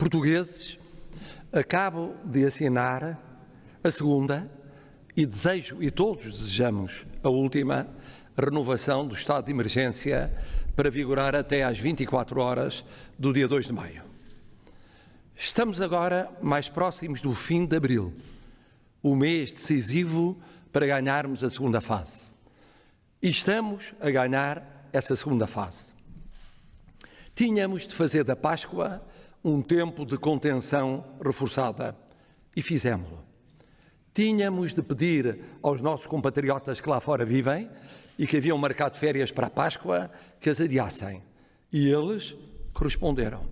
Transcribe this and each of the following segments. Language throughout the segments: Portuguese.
portugueses, acabo de assinar a segunda e desejo, e todos desejamos, a última renovação do estado de emergência para vigorar até às 24 horas do dia 2 de maio. Estamos agora mais próximos do fim de abril, o mês decisivo para ganharmos a segunda fase. E estamos a ganhar essa segunda fase. Tínhamos de fazer da Páscoa um tempo de contenção reforçada. E fizemos-lo. Tínhamos de pedir aos nossos compatriotas que lá fora vivem e que haviam marcado férias para a Páscoa que as adiassem. E eles corresponderam.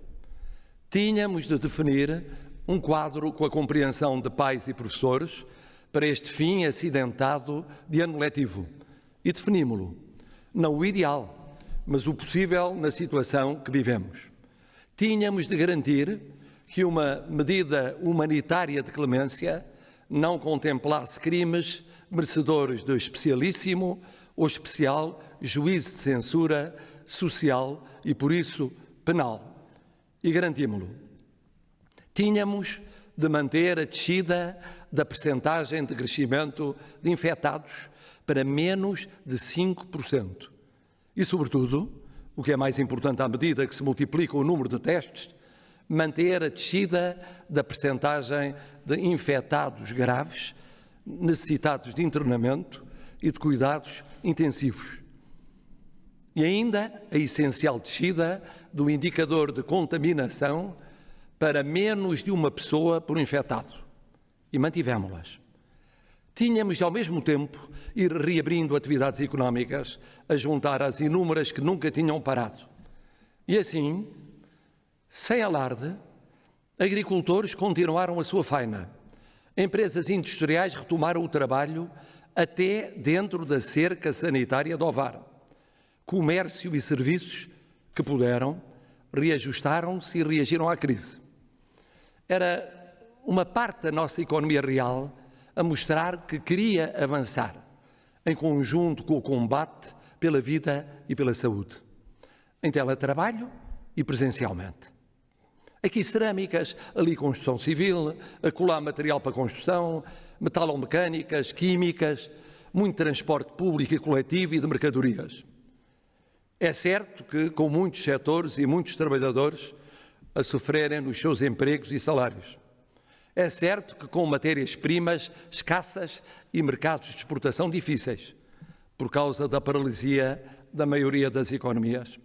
Tínhamos de definir um quadro com a compreensão de pais e professores para este fim acidentado de ano letivo e definimos-lo. Não o ideal, mas o possível na situação que vivemos tínhamos de garantir que uma medida humanitária de clemência não contemplasse crimes merecedores do especialíssimo ou especial juízo de censura social e, por isso, penal. E garantimos-lo. Tínhamos de manter a descida da percentagem de crescimento de infectados para menos de 5%. E, sobretudo, o que é mais importante à medida que se multiplica o número de testes, manter a descida da percentagem de infectados graves, necessitados de internamento e de cuidados intensivos. E ainda a essencial descida do indicador de contaminação para menos de uma pessoa por infectado. E mantivemos-las tínhamos de, ao mesmo tempo, ir reabrindo atividades económicas, a juntar às inúmeras que nunca tinham parado. E assim, sem alarde, agricultores continuaram a sua faina. Empresas industriais retomaram o trabalho até dentro da cerca sanitária do Ovar. Comércio e serviços que puderam reajustaram-se e reagiram à crise. Era uma parte da nossa economia real a mostrar que queria avançar em conjunto com o combate pela vida e pela saúde, em teletrabalho e presencialmente. Aqui cerâmicas, ali construção civil, acolá material para construção, metalomecânicas, químicas, muito transporte público e coletivo e de mercadorias. É certo que, com muitos setores e muitos trabalhadores a sofrerem nos seus empregos e salários. É certo que com matérias-primas escassas e mercados de exportação difíceis, por causa da paralisia da maioria das economias.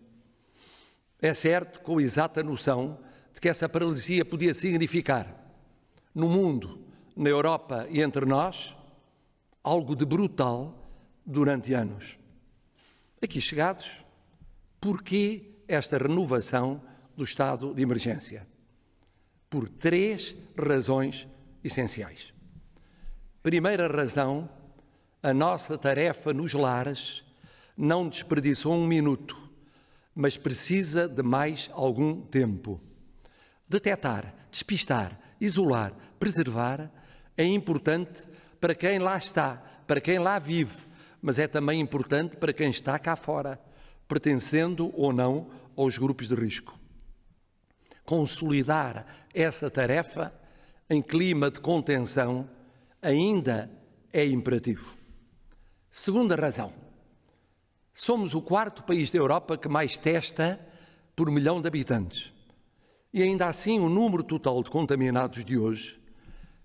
É certo com exata noção de que essa paralisia podia significar, no mundo, na Europa e entre nós, algo de brutal durante anos. Aqui chegados, porquê esta renovação do estado de emergência? por três razões essenciais. Primeira razão, a nossa tarefa nos lares não desperdiçou um minuto, mas precisa de mais algum tempo. Detetar, despistar, isolar, preservar é importante para quem lá está, para quem lá vive, mas é também importante para quem está cá fora, pertencendo ou não aos grupos de risco consolidar essa tarefa em clima de contenção ainda é imperativo. Segunda razão: somos o quarto país da Europa que mais testa por milhão de habitantes. E ainda assim, o número total de contaminados de hoje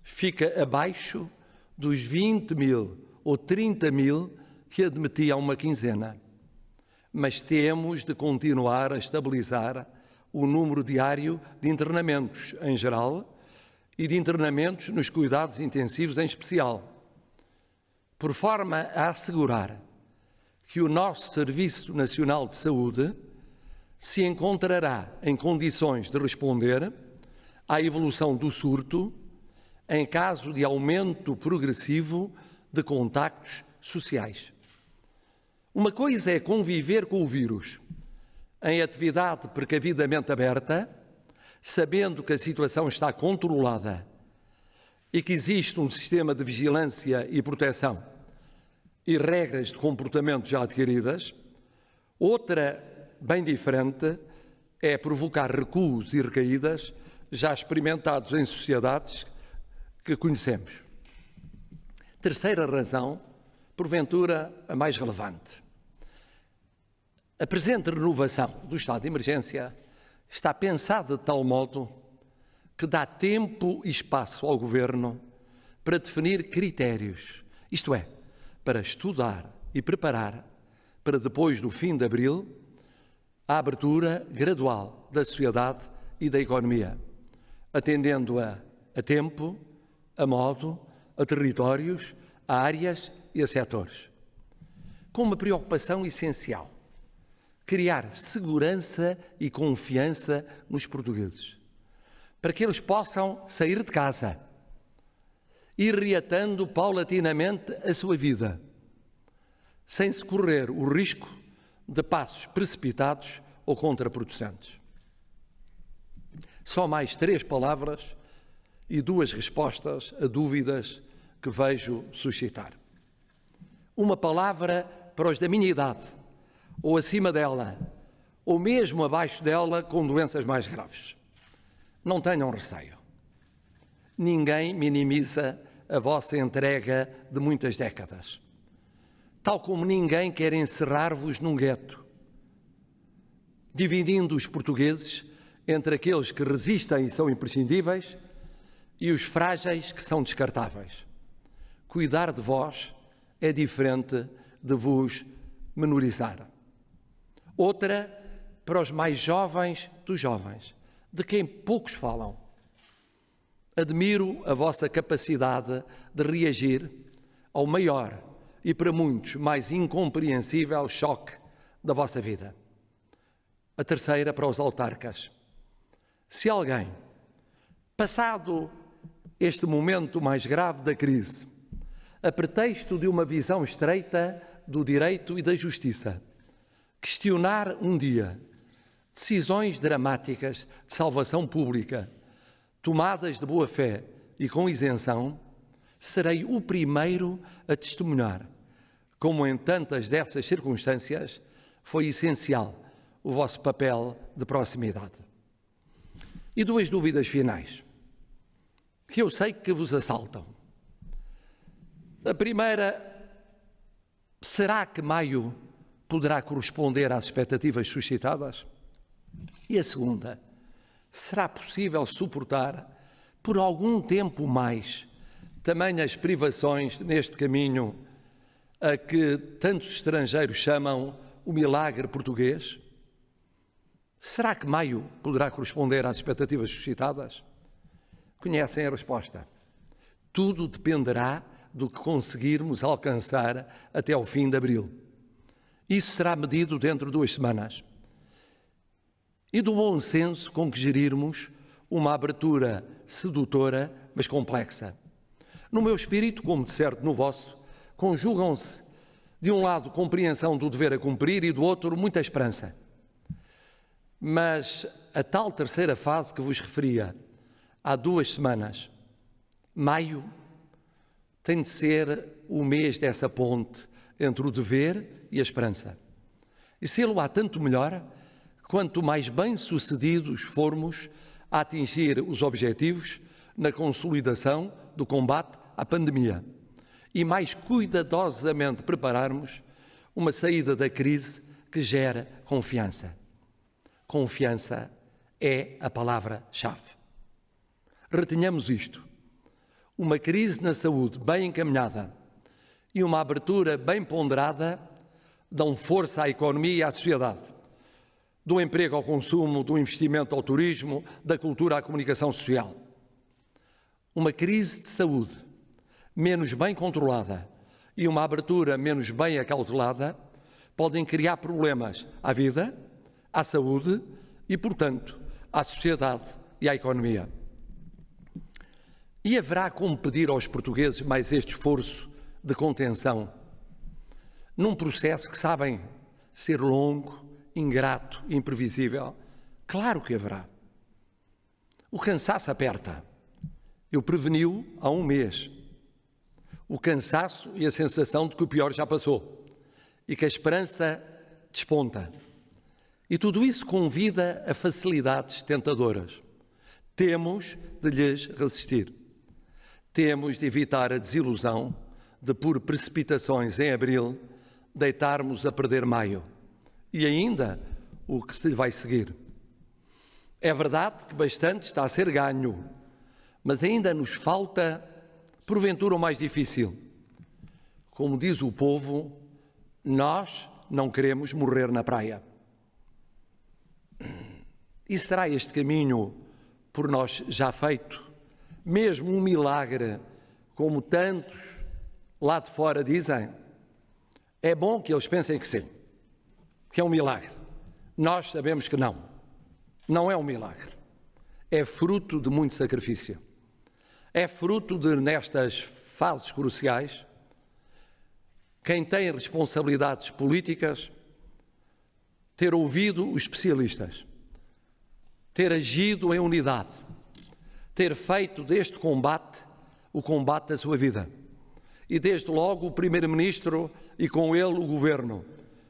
fica abaixo dos 20 mil ou 30 mil que admitia há uma quinzena. Mas temos de continuar a estabilizar o número diário de internamentos em geral e de internamentos nos cuidados intensivos em especial, por forma a assegurar que o nosso Serviço Nacional de Saúde se encontrará em condições de responder à evolução do surto em caso de aumento progressivo de contactos sociais. Uma coisa é conviver com o vírus em atividade precavidamente aberta, sabendo que a situação está controlada e que existe um sistema de vigilância e proteção e regras de comportamento já adquiridas. Outra, bem diferente, é provocar recuos e recaídas já experimentados em sociedades que conhecemos. Terceira razão, porventura a mais relevante. A presente renovação do estado de emergência está pensada de tal modo que dá tempo e espaço ao governo para definir critérios, isto é, para estudar e preparar para depois do fim de abril a abertura gradual da sociedade e da economia, atendendo a, a tempo, a modo, a territórios, a áreas e a setores. Com uma preocupação essencial criar segurança e confiança nos portugueses, para que eles possam sair de casa ir reatando paulatinamente a sua vida, sem se correr o risco de passos precipitados ou contraproducentes. Só mais três palavras e duas respostas a dúvidas que vejo suscitar. Uma palavra para os da minha idade, ou acima dela, ou mesmo abaixo dela, com doenças mais graves. Não tenham receio. Ninguém minimiza a vossa entrega de muitas décadas. Tal como ninguém quer encerrar-vos num gueto, dividindo os portugueses entre aqueles que resistem e são imprescindíveis e os frágeis que são descartáveis. Cuidar de vós é diferente de vos menorizar outra para os mais jovens dos jovens, de quem poucos falam. Admiro a vossa capacidade de reagir ao maior e para muitos mais incompreensível choque da vossa vida. A terceira para os autarcas. Se alguém, passado este momento mais grave da crise, a pretexto de uma visão estreita do direito e da justiça, questionar um dia decisões dramáticas de salvação pública, tomadas de boa fé e com isenção, serei o primeiro a testemunhar como em tantas dessas circunstâncias, foi essencial o vosso papel de proximidade. E duas dúvidas finais, que eu sei que vos assaltam. A primeira, será que maio poderá corresponder às expectativas suscitadas? E a segunda, será possível suportar por algum tempo mais tamanhas privações neste caminho a que tantos estrangeiros chamam o milagre português? Será que maio poderá corresponder às expectativas suscitadas? Conhecem a resposta. Tudo dependerá do que conseguirmos alcançar até ao fim de abril. Isso será medido dentro de duas semanas. E do bom senso com que gerirmos uma abertura sedutora, mas complexa. No meu espírito, como de certo no vosso, conjugam-se, de um lado, compreensão do dever a cumprir e do outro, muita esperança. Mas a tal terceira fase que vos referia há duas semanas, maio, tem de ser o mês dessa ponte entre o dever e a esperança. E sê-lo há tanto melhor quanto mais bem-sucedidos formos a atingir os objetivos na consolidação do combate à pandemia e mais cuidadosamente prepararmos uma saída da crise que gera confiança. Confiança é a palavra-chave. Retenhamos isto. Uma crise na saúde bem encaminhada e uma abertura bem ponderada dão força à economia e à sociedade. Do emprego ao consumo, do investimento ao turismo, da cultura à comunicação social. Uma crise de saúde menos bem controlada e uma abertura menos bem acautelada podem criar problemas à vida, à saúde e, portanto, à sociedade e à economia. E haverá como pedir aos portugueses mais este esforço de contenção, num processo que sabem ser longo, ingrato, imprevisível. Claro que haverá. O cansaço aperta. Eu preveni-o há um mês. O cansaço e a sensação de que o pior já passou e que a esperança desponta. E tudo isso convida a facilidades tentadoras. Temos de lhes resistir. Temos de evitar a desilusão de, por precipitações em abril, deitarmos a perder maio. E ainda o que se vai seguir. É verdade que bastante está a ser ganho, mas ainda nos falta, porventura, o mais difícil. Como diz o povo, nós não queremos morrer na praia. E será este caminho por nós já feito, mesmo um milagre, como tantos lá de fora dizem: é bom que eles pensem que sim, que é um milagre. Nós sabemos que não. Não é um milagre. É fruto de muito sacrifício. É fruto de, nestas fases cruciais, quem tem responsabilidades políticas ter ouvido os especialistas, ter agido em unidade, ter feito deste combate o combate da sua vida e, desde logo, o Primeiro-Ministro e com ele o Governo,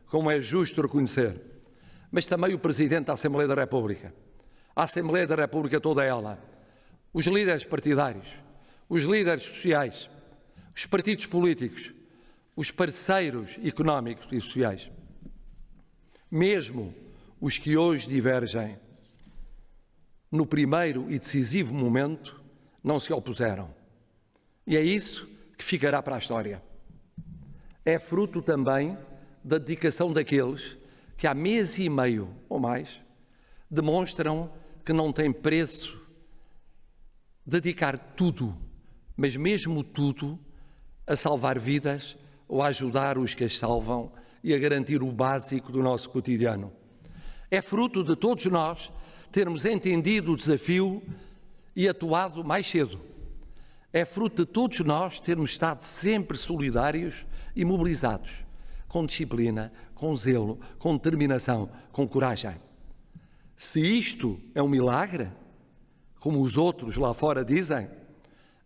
como é justo reconhecer, mas também o Presidente da Assembleia da República, a Assembleia da República toda ela, os líderes partidários, os líderes sociais, os partidos políticos, os parceiros económicos e sociais, mesmo os que hoje divergem, no primeiro e decisivo momento não se opuseram. E é isso que ficará para a história. É fruto também da dedicação daqueles que há mês e meio ou mais demonstram que não tem preço dedicar tudo, mas mesmo tudo, a salvar vidas ou a ajudar os que as salvam e a garantir o básico do nosso cotidiano. É fruto de todos nós termos entendido o desafio e atuado mais cedo é fruto de todos nós termos estado sempre solidários e mobilizados, com disciplina, com zelo, com determinação, com coragem. Se isto é um milagre, como os outros lá fora dizem,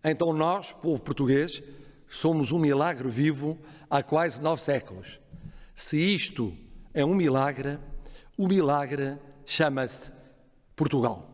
então nós, povo português, somos um milagre vivo há quase nove séculos. Se isto é um milagre, o milagre chama-se Portugal.